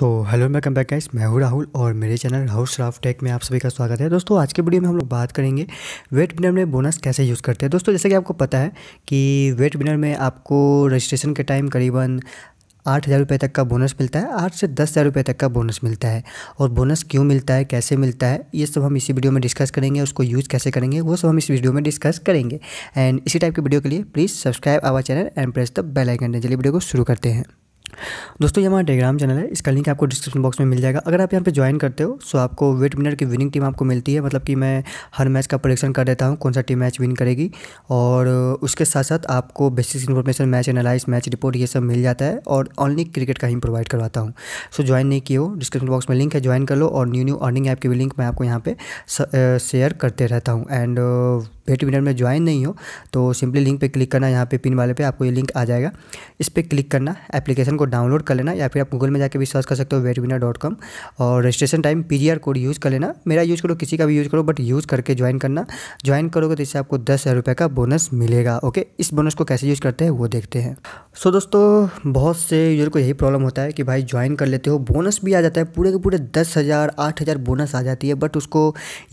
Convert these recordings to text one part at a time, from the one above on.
सो hello welcome back guys मैं हूँ राहुल और मेरे चैनल हाउस राफ टेक में आप सभी का स्वागत है दोस्तों आज के वीडियो में हम लोग बात करेंगे वेट बिनर में बोनस कैसे यूज़ करते हैं दोस्तों जैसे कि आपको पता है कि वेट बिनर में आपको रजिस्ट्रेशन के टाइम करीबन आठ हज़ार रुपये तक का बोनस मिलता है आठ से दस हज़ार रुपये तक का बोनस मिलता है और बोनस क्यों मिलता है कैसे मिलता है ये सब हम इसी वीडियो में डिस्कस करेंगे उसको यूज़ कैसे करेंगे वो सब हम इस वीडियो में डिस्कस करेंगे एंड इसी टाइप के वीडियो के लिए please subscribe our channel and press the bell icon चलिए वीडियो को शुरू करते हैं दोस्तों ये हमारा टेलीग्राम चैनल है इसका लिंक आपको डिस्क्रिप्शन बॉक्स में मिल जाएगा अगर आप यहाँ पे ज्वाइन करते हो सो आपको वेट मिनट की विनिंग टीम आपको मिलती है मतलब कि मैं हर मैच का प्रोडिक्शन कर देता हूँ कौन सा टीम मैच विन करेगी और उसके साथ साथ आपको basic information match analyse match report ये सब मिल जाता है और ऑनली क्रिकेट का ही प्रोवाइड करवाता हूँ सो ज्वाइन नहीं किया हो डिस्क्रिप्शन बॉक्स में लिंक है ज्वाइन कर लो और न्यू न्यू अर्निंग ऐप की भी लिंक मैं आपको यहाँ पर शेयर करते रहता हूँ एंड वेट मिनट में ज्वाइन नहीं हो तो सिंपली लिंक पर क्लिक करना यहाँ पे पिन वाले पर आपको ये लिंक आ जाएगा इस पर क्लिक करना एप्लीकेशन को डाउनलोड कर लेना या फिर आप गूगल में जाकर भी सर्च कर सकते हो विनर डॉट कॉम और रजिस्ट्रेशन टाइम पी कोड यूज़ कर लेना मेरा यूज़ करो किसी का भी यूज़ करो बट यूज़ करके ज्वाइन करना ज्वाइन करोगे तो इससे आपको दस हज़ार रुपये का बोनस मिलेगा ओके इस बोनस को कैसे यूज़ करते हैं वो देखते हैं सो दोस्तों बहुत से यूज़र को यही प्रॉब्लम होता है कि भाई ज्वाइन कर लेते हो बोनस भी आ जाता है पूरे के पूरे दस हज़ार आठ हज़ार बोनस आ जाती है बट उसको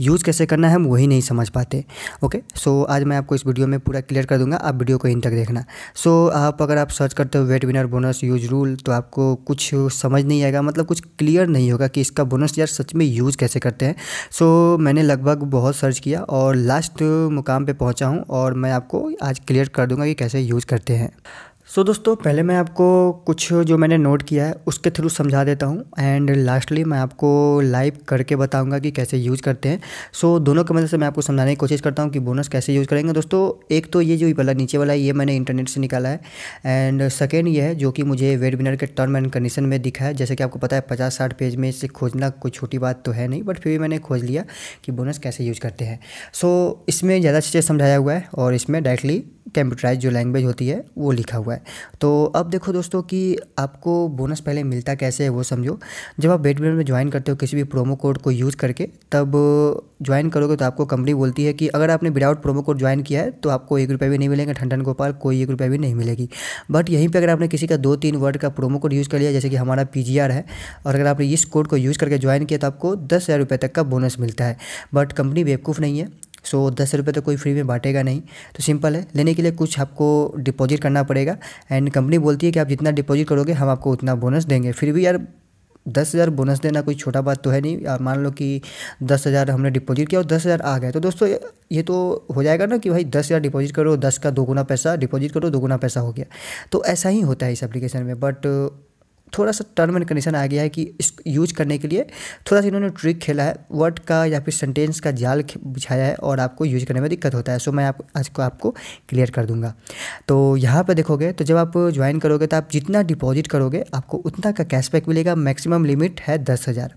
यूज़ कैसे करना है हम वही नहीं समझ पाते ओके सो so, आज मैं आपको इस वीडियो में पूरा क्लियर कर दूंगा आप वीडियो को इन तक देखना सो so, आप अगर आप सर्च करते हो bet winner bonus use rule तो आपको कुछ समझ नहीं आएगा मतलब कुछ क्लियर नहीं होगा कि इसका बोनस यार सच में यूज़ कैसे करते हैं सो so, मैंने लगभग बहुत सर्च किया और लास्ट मुकाम पे पहुंचा हूं और मैं आपको आज क्लियर कर दूंगा कि कैसे यूज़ करते हैं सो so, दोस्तों पहले मैं आपको कुछ जो मैंने नोट किया है उसके थ्रू समझा देता हूँ एंड लास्टली मैं आपको लाइव करके बताऊँगा कि कैसे यूज़ करते हैं सो so, दोनों की मदद से मैं आपको समझाने की कोशिश करता हूँ कि बोनस कैसे यूज़ करेंगे दोस्तों एक तो ये जो वाला नीचे वाला है ये मैंने इंटरनेट से निकाला है एंड सेकेंड ये है जो कि मुझे वेड विनर के टर्म एंड कंडीशन में दिखा है जैसे कि आपको पता है पचास साठ पेज में इसे खोजना कोई छोटी बात तो है नहीं बट फिर भी मैंने खोज लिया कि बोनस कैसे यूज़ करते हैं सो इसमें ज़्यादा चीज़ें समझाया हुआ है और इसमें डायरेक्टली कंप्यूटराइज जो लैंग्वेज होती है वो लिखा हुआ है तो अब देखो दोस्तों कि आपको बोनस पहले मिलता कैसे है वो समझो जब आप बेटबेट में ज्वाइन करते हो किसी भी प्रोमो कोड को यूज़ करके तब ज्वाइन करोगे तो आपको कंपनी बोलती है कि अगर आपने विदाउट प्रोमो कोड ज्वाइन किया है तो आपको एक रुपये भी नहीं मिलेंगे ठंडन गोपाल कोई एक रुपये भी नहीं मिलेगी बट यहीं पर अगर आपने किसी का दो तीन वर्ड का प्रोमो कोड यूज़ कर लिया जैसे कि हमारा पी है और अगर आपने इस कोड को यूज़ करके ज्वाइन किया तो आपको दस हज़ार रुपये तक का बोनस मिलता है बट कंपनी बेवकूफ़ नहीं है सो दस रुपये तो कोई फ्री में बांटेगा नहीं तो सिंपल है लेने के लिए कुछ आपको डिपॉजिट करना पड़ेगा एंड कंपनी बोलती है कि आप जितना डिपॉजिट करोगे हम आपको उतना बोनस देंगे फिर भी यार दस हज़ार बोनस देना कोई छोटा बात तो है नहीं मान लो कि दस हज़ार हमने डिपॉजिट किया और दस हज़ार आ गए तो दोस्तों ये तो हो जाएगा ना कि भाई दस हज़ार डिपॉजिट करो दस का दोगुना पैसा डिपॉजिट करो दोगुना पैसा हो गया तो ऐसा ही होता है इस एप्लीकेशन में बट थोड़ा सा टर्म एंड कंडीशन आ गया है कि इस यूज करने के लिए थोड़ा सा इन्होंने ट्रिक खेला है वर्ड का या फिर सेंटेंस का जाल बिछाया है और आपको यूज करने में दिक्कत होता है सो मैं आप आज को आपको क्लियर कर दूंगा तो यहाँ पर देखोगे तो जब आप ज्वाइन करोगे तो आप जितना डिपॉजिट करोगे आपको उतना का कैशबैक मिलेगा मैक्सिमम लिमिट है दस हज़ार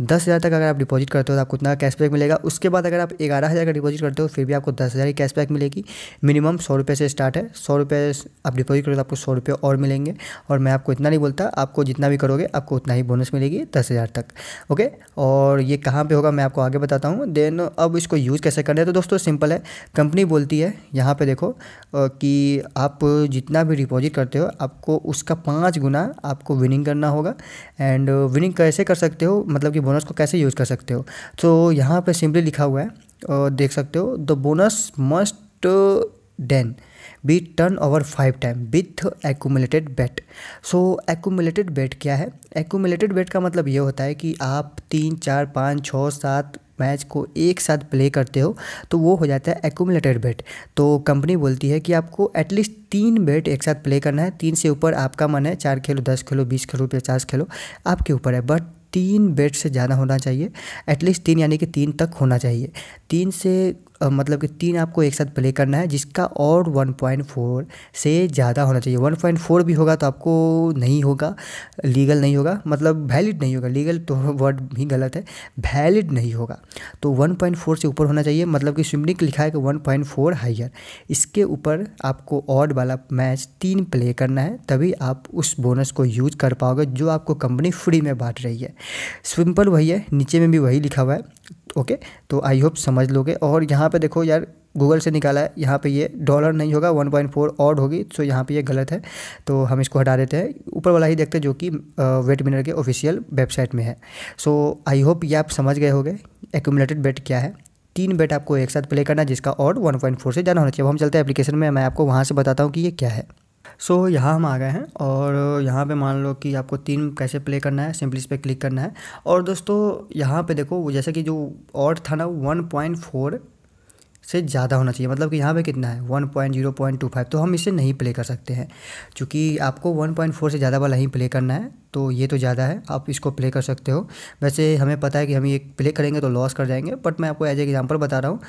दस हज़ार तक अगर आप डिपॉजिट करते हो तो आपको उतना कैशबैक मिलेगा उसके बाद अगर आप ग्यारह हज़ार का डिपॉजिट करते हो फिर भी आपको दस हज़ार की कैशबैक मिलेगी मिनिमम सौ रुपये से स्टार्ट है सौ रुपये आप डिपॉजिट करोगे तो आपको सौ रुपये और मिलेंगे और मैं आपको इतना नहीं बोलता आपको जितना भी करोगे आपको उतना ही बोनस मिलेगी दस हज़ार तक ओके और ये कहाँ पर होगा मैं आपको आगे बताता हूँ देन अब इसको यूज़ कैसे करना है तो दोस्तों सिंपल है कंपनी बोलती है यहाँ पर देखो कि आप जितना भी डिपॉजिट करते हो आपको उसका पाँच गुना आपको विनिंग करना होगा एंड विनिंग कैसे कर सकते हो मतलब मतलब कि बोनस को कैसे यूज़ कर सकते हो तो यहाँ पे सिंपली लिखा हुआ है और देख सकते हो the bonus must then be turn over five time with accumulated bet so accumulated bet क्या है एकुमुलेटेड बेट का मतलब ये होता है कि आप तीन चार पाँच छः सात मैच को एक साथ प्ले करते हो तो वो हो जाता है एकूमलेटेड बेट तो कंपनी बोलती है कि आपको एटलीस्ट तीन बेट एक साथ प्ले करना है तीन से ऊपर आपका मन है चार खेलो दस खेलो बीस खेलो पचास खेलो आपके ऊपर है बट तीन बेड से ज़्यादा होना चाहिए एटलीस्ट तीन यानी कि तीन तक होना चाहिए तीन से मतलब कि तीन आपको एक साथ प्ले करना है जिसका और 1.4 से ज़्यादा होना चाहिए 1.4 भी होगा तो आपको नहीं होगा लीगल नहीं होगा मतलब वैलिड नहीं होगा लीगल तो वर्ड भी गलत है वैलिड नहीं होगा तो 1.4 से ऊपर होना चाहिए मतलब कि स्विमनिक लिखा है कि 1.4 हाइयर इसके ऊपर आपको ऑड वाला मैच तीन प्ले करना है तभी आप उस बोनस को यूज कर पाओगे जो आपको कंपनी फ्री में बांट रही है स्विम्पल वही है नीचे में भी वही लिखा हुआ है ओके तो आई होप समझ लोगे और यहाँ पे देखो यार गूगल से निकाला है यहाँ पे ये डॉलर नहीं होगा 1.4 पॉइंट ऑड होगी सो यहाँ पे ये गलत है तो हम इसको हटा देते हैं ऊपर वाला ही देखते हैं जो कि वेट मिनर के ऑफिशियल वेबसाइट में है सो आई होप ये आप समझ गए होगे एक्यूमलेटेड बेट क्या है तीन बेट आपको एक साथ प्ले करना जिसका ऑड 1.4 से ज़्यादा होना चाहिए अब हम चलते हैं एप्लीकेशन में मैं आपको वहाँ से बताता हूँ कि ये क्या है सो so, यहाँ हम आ गए हैं और यहाँ पे मान लो कि आपको तीन कैसे प्ले करना है सिंपली इस पर क्लिक करना है और दोस्तों यहाँ पे देखो जैसे कि जो ऑड था ना वन पॉइंट फोर से ज़्यादा होना चाहिए मतलब कि यहाँ पे कितना है one point point zero two five तो हम इसे नहीं प्ले कर सकते हैं क्योंकि आपको वन पॉइंट फोर से ज़्यादा वाला ही प्ले करना है तो ये तो ज़्यादा है आप इसको प्ले कर सकते हो वैसे हमें पता है कि हम ये प्ले करेंगे तो लॉस कर जाएंगे बट मैं आपको एज एग्जाम्पल बता रहा हूँ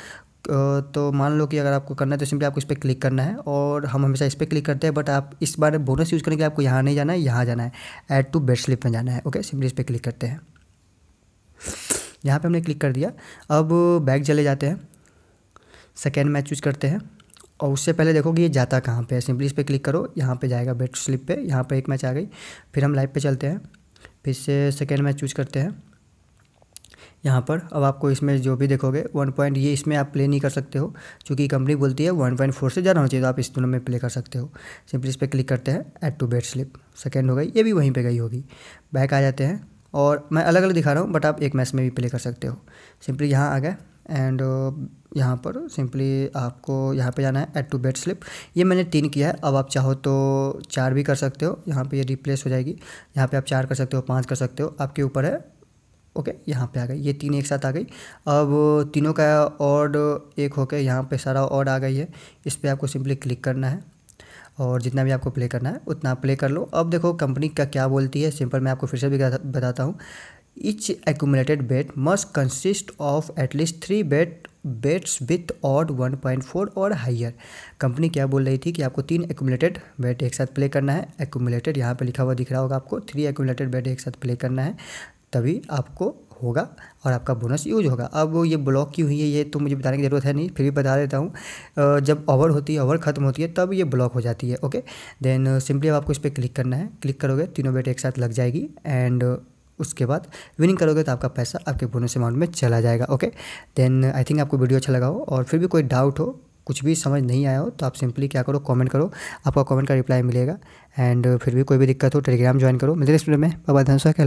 तो मान लो कि अगर आपको करना है तो सिंपली आपको इस पर क्लिक करना है और हम हमेशा इस पर क्लिक करते हैं बट आप इस बार बोनस यूज़ करने के लिए आपको यहाँ नहीं जाना है यहाँ जाना है ऐड टू बेड स्लिप में जाना है ओके सिंपली इस पर क्लिक करते हैं यहाँ पे हमने क्लिक कर दिया अब बैग चले जाते हैं सेकेंड मैच चूज करते हैं और उससे पहले देखो कि ये जाता कहाँ पर है सिंपली इस पर क्लिक करो यहाँ पर जाएगा बेड स्लिप पर यहाँ पर एक मैच आ गई फिर हम लाइव पर चलते हैं फिर से सेकेंड मैच चूज करते हैं यहाँ पर अब आपको इसमें जो भी देखोगे वन पॉइंट ये इसमें आप प्ले नहीं कर सकते हो क्योंकि कंपनी बोलती है वन पॉइंट फोर से ज़्यादा होना चाहिए तो आप इस दोनों में प्ले कर सकते हो सिंपली इस पर क्लिक करते हैं add to bet slip second हो गई ये भी वहीं पर गई होगी बैक आ जाते हैं और मैं अलग अलग दिखा रहा हूँ बट आप एक मैच में भी प्ले कर सकते हो सिंपली यहाँ आ गए एंड uh, यहाँ पर सिंपली आपको यहाँ पे जाना है एड टू बेड स्लिप ये मैंने तीन किया है अब आप चाहो तो चार भी कर सकते हो यहाँ पे ये रिप्लेस हो जाएगी यहाँ पे आप चार कर सकते हो पाँच कर सकते हो आपके ऊपर है ओके यहाँ पे आ गई ये तीन एक साथ आ गई अब तीनों का ऑड एक होकर यहाँ पे सारा ऑड आ गई है इस पर आपको सिंपली क्लिक करना है और जितना भी आपको प्ले करना है उतना प्ले कर लो अब देखो कंपनी का क्या बोलती है सिंपल मैं आपको फिर से भी बताता हूँ each accumulated bet must consist of at least three bet bets with odd 1.4 और हाइयर कंपनी क्या बोल रही थी कि आपको तीन एकुमुलेटेड बेट एक साथ प्ले करना है एकुमुलेटेड यहाँ पे लिखा हुआ दिख रहा होगा आपको थ्री एकूमलेटेड बेट एक साथ प्ले करना है तभी आपको होगा और आपका बोनस यूज होगा अब ये ब्लॉक क्यों हुई है ये तो मुझे बताने की ज़रूरत है नहीं फिर भी बता देता हूँ जब ओवर होती है ओवर खत्म होती है तब ये ब्लॉक हो जाती है ओके देन सिंपली अब आपको इस पर क्लिक करना है क्लिक करोगे तीनों बेटे एक साथ लग जाएगी एंड उसके बाद विनिंग करोगे तो आपका पैसा आपके बोनस अमाउंट में चला जाएगा ओके देन आई थिंक आपको वीडियो अच्छा लगा हो और फिर भी कोई डाउट हो कुछ भी समझ नहीं आया हो तो आप सिंपली क्या करो कमेंट करो आपका कमेंट का रिप्लाई मिलेगा एंड फिर भी कोई भी दिक्कत हो टेलीग्राम ज्वाइन करो मिलते इस वीडियो में बाबा धनसा